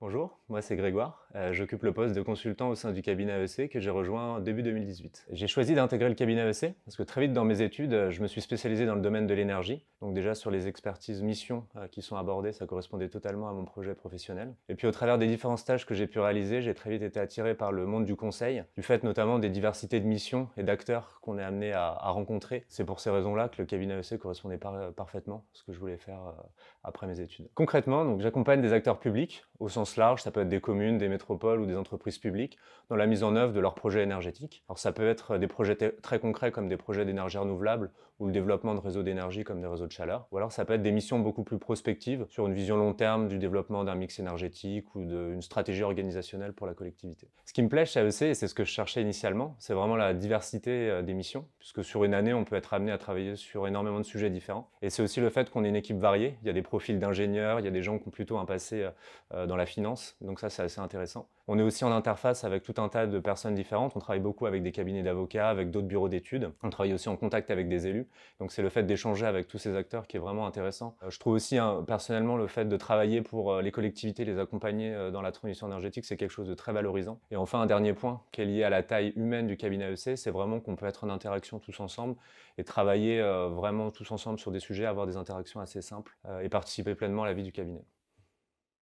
Bonjour, moi c'est Grégoire, euh, j'occupe le poste de consultant au sein du cabinet AEC que j'ai rejoint début 2018. J'ai choisi d'intégrer le cabinet AEC parce que très vite dans mes études, je me suis spécialisé dans le domaine de l'énergie. Donc déjà sur les expertises missions euh, qui sont abordées, ça correspondait totalement à mon projet professionnel. Et puis au travers des différents stages que j'ai pu réaliser, j'ai très vite été attiré par le monde du conseil, du fait notamment des diversités de missions et d'acteurs qu'on est amené à, rencontrer. C'est pour ces raisons-là que le cabinet AEC correspondait euh, parfaitement à ce que je voulais faire après mes études. Concrètement, j'accompagne des acteurs publics au sens large, ça peut être des communes, des métropoles, ou des entreprises publiques dans la mise en œuvre de leurs projets énergétiques. Alors ça peut être des projets très concrets comme des projets d'énergie renouvelable ou le développement de réseaux d'énergie comme des réseaux de chaleur. Ou alors ça peut être des missions beaucoup plus prospectives sur une vision long terme du développement d'un mix énergétique ou d'une stratégie organisationnelle pour la collectivité. Ce qui me plaît chez AEC, et c'est ce que je cherchais initialement, c'est vraiment la diversité euh, des missions, puisque sur une année, on peut être amené à travailler sur énormément de sujets différents. Et c'est aussi le fait qu'on ait une équipe variée. Il y a des profils d'ingénieurs, il y a des gens qui ont plutôt un passé euh, euh, dans la finance, donc ça c'est assez intéressant. On est aussi en interface avec tout un tas de personnes différentes. On travaille beaucoup avec des cabinets d'avocats, avec d'autres bureaux d'études. On travaille aussi en contact avec des élus. Donc c'est le fait d'échanger avec tous ces acteurs qui est vraiment intéressant. Euh, je trouve aussi hein, personnellement le fait de travailler pour euh, les collectivités, les accompagner euh, dans la transition énergétique, c'est quelque chose de très valorisant. Et enfin un dernier point qui est lié à la taille humaine du cabinet EC, c'est vraiment qu'on peut être en interaction tous ensemble et travailler vraiment tous ensemble sur des sujets, avoir des interactions assez simples et participer pleinement à la vie du cabinet.